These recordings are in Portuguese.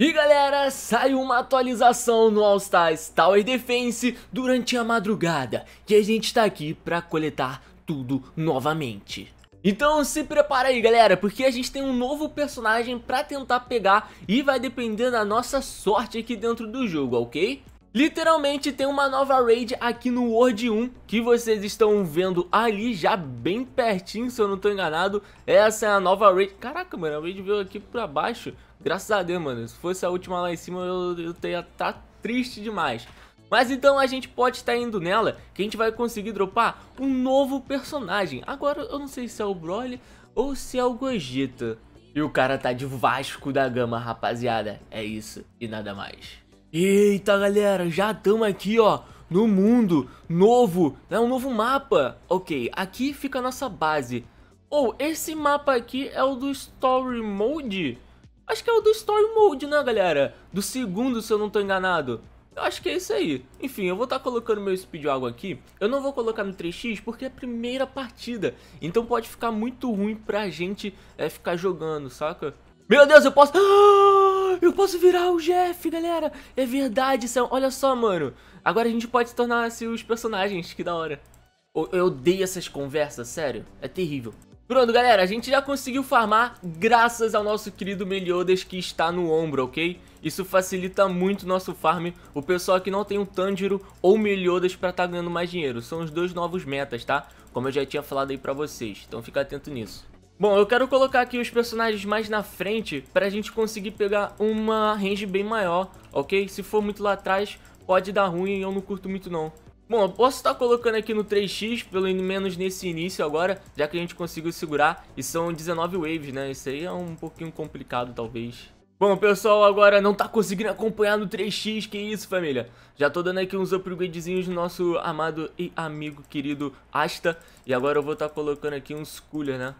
E galera, saiu uma atualização no All Stars Tower Defense durante a madrugada e a gente tá aqui pra coletar tudo novamente. Então se prepara aí galera, porque a gente tem um novo personagem pra tentar pegar e vai depender da nossa sorte aqui dentro do jogo, ok? Literalmente tem uma nova raid aqui no World 1 que vocês estão vendo ali já bem pertinho, se eu não tô enganado. Essa é a nova raid. Caraca, mano, a raid veio aqui pra baixo. Graças a Deus, mano. Se fosse a última lá em cima, eu, eu teria tá triste demais. Mas então a gente pode estar indo nela, que a gente vai conseguir dropar um novo personagem. Agora eu não sei se é o Broly ou se é o Gogeta. E o cara tá de Vasco da Gama, rapaziada. É isso e nada mais. Eita, galera, já estamos aqui, ó, no mundo novo, é um novo mapa. Ok, aqui fica a nossa base. Ou oh, esse mapa aqui é o do Story Mode? Acho que é o do Story Mode, né, galera? Do segundo, se eu não tô enganado. Eu acho que é isso aí. Enfim, eu vou estar tá colocando meu speed água aqui. Eu não vou colocar no 3x porque é a primeira partida. Então pode ficar muito ruim pra gente é, ficar jogando, saca? Meu Deus, eu posso... Ah, eu posso virar o Jeff, galera. É verdade, Sam. Olha só, mano. Agora a gente pode tornar-se assim, os personagens. Que da hora. eu odeio essas conversas, sério. É terrível. Pronto, galera, a gente já conseguiu farmar graças ao nosso querido Meliodas que está no ombro, ok? Isso facilita muito o nosso farm. O pessoal que não tem o um Tanjiro ou Meliodas para estar tá ganhando mais dinheiro. São os dois novos metas, tá? Como eu já tinha falado aí para vocês. Então fica atento nisso. Bom, eu quero colocar aqui os personagens mais na frente para a gente conseguir pegar uma range bem maior, ok? Se for muito lá atrás, pode dar ruim e eu não curto muito não. Bom, eu posso estar colocando aqui no 3x, pelo menos nesse início agora, já que a gente conseguiu segurar. E são 19 waves, né? Isso aí é um pouquinho complicado, talvez. Bom, pessoal agora não tá conseguindo acompanhar no 3x, que isso, família? Já tô dando aqui uns upgradezinhos no nosso amado e amigo querido Asta. E agora eu vou estar tá colocando aqui uns cooler, né?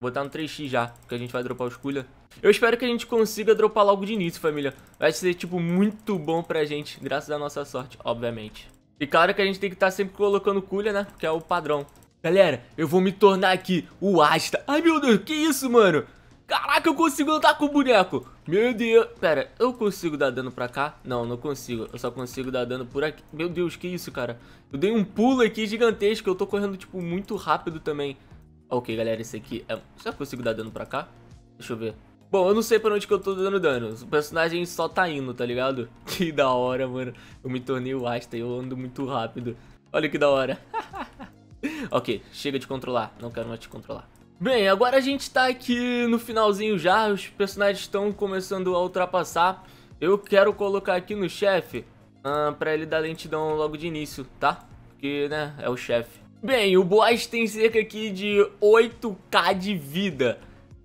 Vou botar no 3x já, porque a gente vai dropar os cooler. Eu espero que a gente consiga dropar logo de início, família. Vai ser, tipo, muito bom pra gente, graças à nossa sorte, obviamente. E claro que a gente tem que estar tá sempre colocando culha, né? Que é o padrão. Galera, eu vou me tornar aqui o Asta. Ai, meu Deus, que isso, mano? Caraca, eu consigo andar com o boneco. Meu Deus. Pera, eu consigo dar dano pra cá? Não, não consigo. Eu só consigo dar dano por aqui. Meu Deus, que isso, cara? Eu dei um pulo aqui gigantesco. Eu tô correndo, tipo, muito rápido também. Ok, galera, esse aqui é... Será que eu consigo dar dano pra cá? Deixa eu ver. Bom, eu não sei pra onde que eu tô dando dano. O personagem só tá indo, tá ligado? Que da hora, mano. Eu me tornei o Asta e eu ando muito rápido. Olha que da hora. ok, chega de controlar. Não quero mais te controlar. Bem, agora a gente tá aqui no finalzinho já. Os personagens estão começando a ultrapassar. Eu quero colocar aqui no chefe uh, pra ele dar lentidão logo de início, tá? Porque, né, é o chefe. Bem, o boss tem cerca aqui de 8k de vida.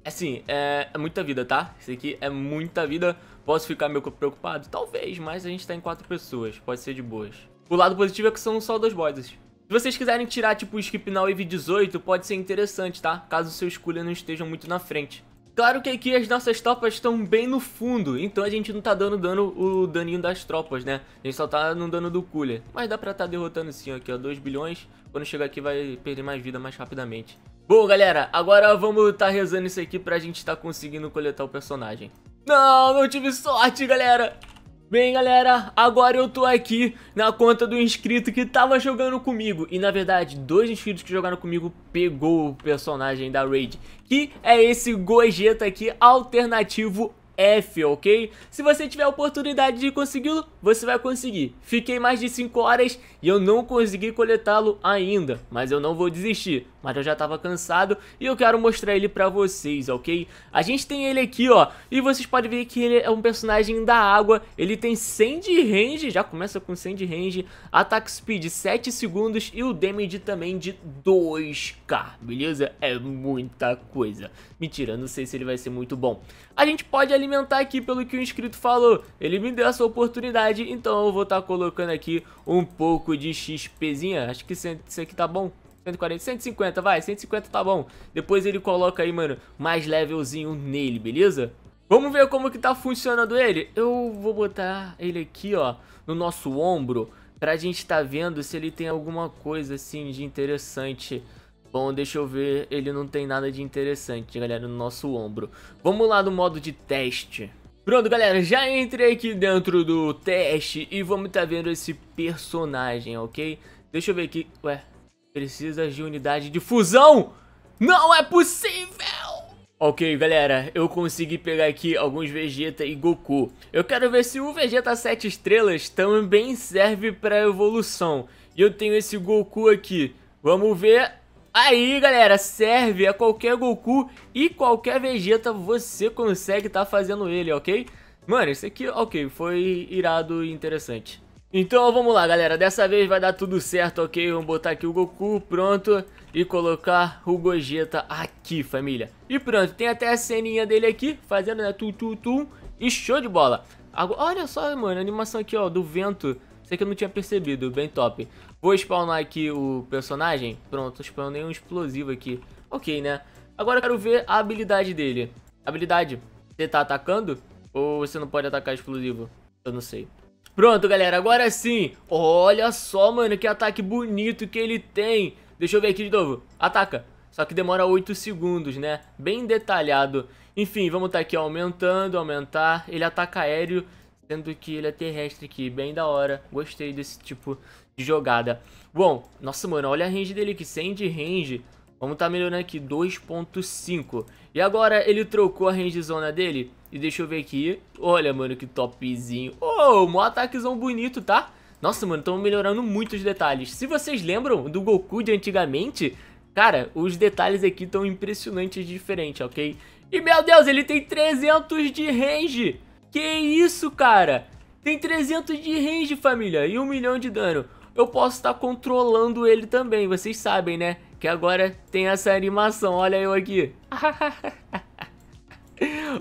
Assim, é, é muita vida, tá? Isso aqui é muita vida. Posso ficar meio preocupado? Talvez, mas a gente tá em quatro pessoas. Pode ser de boas. O lado positivo é que são só dois bosses. Se vocês quiserem tirar, tipo, o skip na wave 18, pode ser interessante, tá? Caso seus cooler não estejam muito na frente. Claro que aqui as nossas tropas estão bem no fundo, então a gente não tá dando dano o daninho das tropas, né? A gente só tá no dano do cooler. Mas dá pra tá derrotando sim, aqui ó, 2 bilhões. Quando chegar aqui vai perder mais vida mais rapidamente. Bom, galera, agora vamos estar tá rezando isso aqui pra gente estar tá conseguindo coletar o personagem. Não, não tive sorte, galera! Bem, galera, agora eu tô aqui na conta do inscrito que tava jogando comigo. E, na verdade, dois inscritos que jogaram comigo pegou o personagem da Raid. Que é esse Gogeta aqui, alternativo F, ok? Se você tiver a oportunidade de consegui-lo, você vai conseguir. Fiquei mais de 5 horas e eu não consegui coletá-lo ainda, mas eu não vou desistir. Mas eu já tava cansado e eu quero mostrar ele pra vocês, ok? A gente tem ele aqui, ó, e vocês podem ver que ele é um personagem da água, ele tem 100 de range, já começa com 100 de range, ataque speed 7 segundos e o damage também de 2k, beleza? É muita coisa. Mentira, não sei se ele vai ser muito bom. A gente pode alimentar aqui pelo que o inscrito falou, ele me deu essa oportunidade verdade, então eu vou estar tá colocando aqui um pouco de XPzinha, acho que isso aqui tá bom. 140, 150, vai, 150 tá bom. Depois ele coloca aí, mano, mais levelzinho nele, beleza? Vamos ver como que tá funcionando ele? Eu vou botar ele aqui, ó, no nosso ombro, pra gente tá vendo se ele tem alguma coisa, assim, de interessante. Bom, deixa eu ver, ele não tem nada de interessante, galera, no nosso ombro. Vamos lá no modo de teste. Pronto, galera, já entrei aqui dentro do teste e vamos tá vendo esse personagem, ok? Deixa eu ver aqui. Ué, precisa de unidade de fusão? Não é possível! Ok, galera, eu consegui pegar aqui alguns Vegeta e Goku. Eu quero ver se o Vegeta 7 estrelas também serve para evolução. E eu tenho esse Goku aqui. Vamos ver. Aí galera, serve a qualquer Goku e qualquer Vegeta você consegue tá fazendo ele, ok? Mano, isso aqui, ok, foi irado e interessante. Então vamos lá galera, dessa vez vai dar tudo certo, ok? Vamos botar aqui o Goku, pronto, e colocar o Gogeta aqui, família. E pronto, tem até a ceninha dele aqui, fazendo né, tum tum tum, e show de bola. Agora, olha só, mano, a animação aqui, ó, do vento sei que eu não tinha percebido, bem top. Vou spawnar aqui o personagem. Pronto, spawnei um explosivo aqui. Ok, né? Agora eu quero ver a habilidade dele. Habilidade, você tá atacando? Ou você não pode atacar explosivo? Eu não sei. Pronto, galera, agora sim. Olha só, mano, que ataque bonito que ele tem. Deixa eu ver aqui de novo. Ataca. Só que demora 8 segundos, né? Bem detalhado. Enfim, vamos estar tá aqui aumentando, aumentar. Ele ataca aéreo sendo que ele é terrestre aqui, bem da hora. Gostei desse tipo de jogada. Bom, nossa, mano, olha a range dele aqui, 100 de range. Vamos tá melhorando aqui, 2.5. E agora ele trocou a range zona dele. E deixa eu ver aqui. Olha, mano, que topzinho. Oh, um ataquezão bonito, tá? Nossa, mano, estão melhorando muito os detalhes. Se vocês lembram do Goku de antigamente, cara, os detalhes aqui estão impressionantes de diferente, ok? E, meu Deus, ele tem 300 de range! Que isso, cara? Tem 300 de range, família, e 1 milhão de dano. Eu posso estar tá controlando ele também, vocês sabem, né? Que agora tem essa animação, olha eu aqui.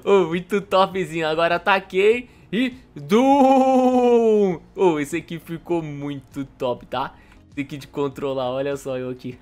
oh, muito topzinho, agora ataquei e... Doom! Oh, esse aqui ficou muito top, tá? Esse aqui de controlar, olha só eu aqui.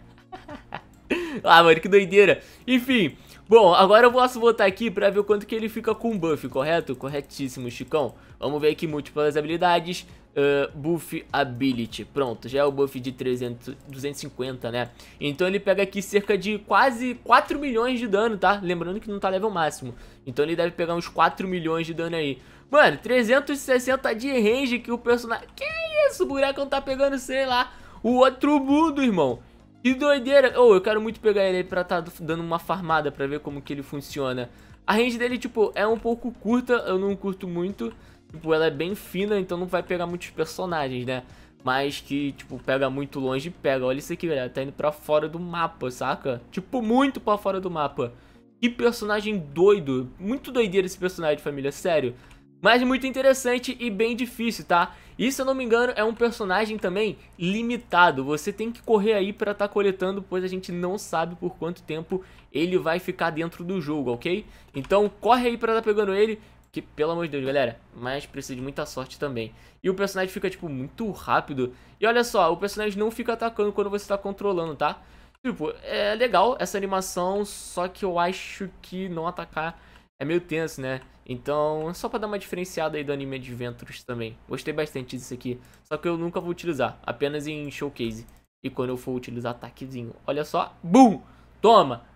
ah, mano, que doideira. Enfim, Bom, agora eu posso botar aqui pra ver o quanto que ele fica com buff, correto? Corretíssimo, Chicão. Vamos ver aqui múltiplas habilidades. Uh, buff ability, pronto, já é o buff de 300, 250, né? Então ele pega aqui cerca de quase 4 milhões de dano, tá? Lembrando que não tá level máximo. Então ele deve pegar uns 4 milhões de dano aí. Mano, 360 de range que o personagem... Que isso? O não tá pegando, sei lá, o outro mundo, irmão. Que doideira! Ou oh, eu quero muito pegar ele aí pra estar tá dando uma farmada pra ver como que ele funciona. A range dele, tipo, é um pouco curta, eu não curto muito. Tipo, ela é bem fina, então não vai pegar muitos personagens, né? Mas que, tipo, pega muito longe pega. Olha isso aqui, galera. Tá indo pra fora do mapa, saca? Tipo, muito pra fora do mapa. Que personagem doido. Muito doideira esse personagem, família. Sério. Mas muito interessante e bem difícil, tá? E se eu não me engano, é um personagem também limitado. Você tem que correr aí para estar tá coletando, pois a gente não sabe por quanto tempo ele vai ficar dentro do jogo, ok? Então corre aí para estar tá pegando ele, que pelo amor de Deus, galera, mas precisa de muita sorte também. E o personagem fica, tipo, muito rápido. E olha só, o personagem não fica atacando quando você está controlando, tá? Tipo, é legal essa animação, só que eu acho que não atacar é meio tenso, né? Então, só para dar uma diferenciada aí do anime Adventures também. Gostei bastante disso aqui, só que eu nunca vou utilizar, apenas em showcase. E quando eu for utilizar, ataquezinho. Olha só, BUM! Toma!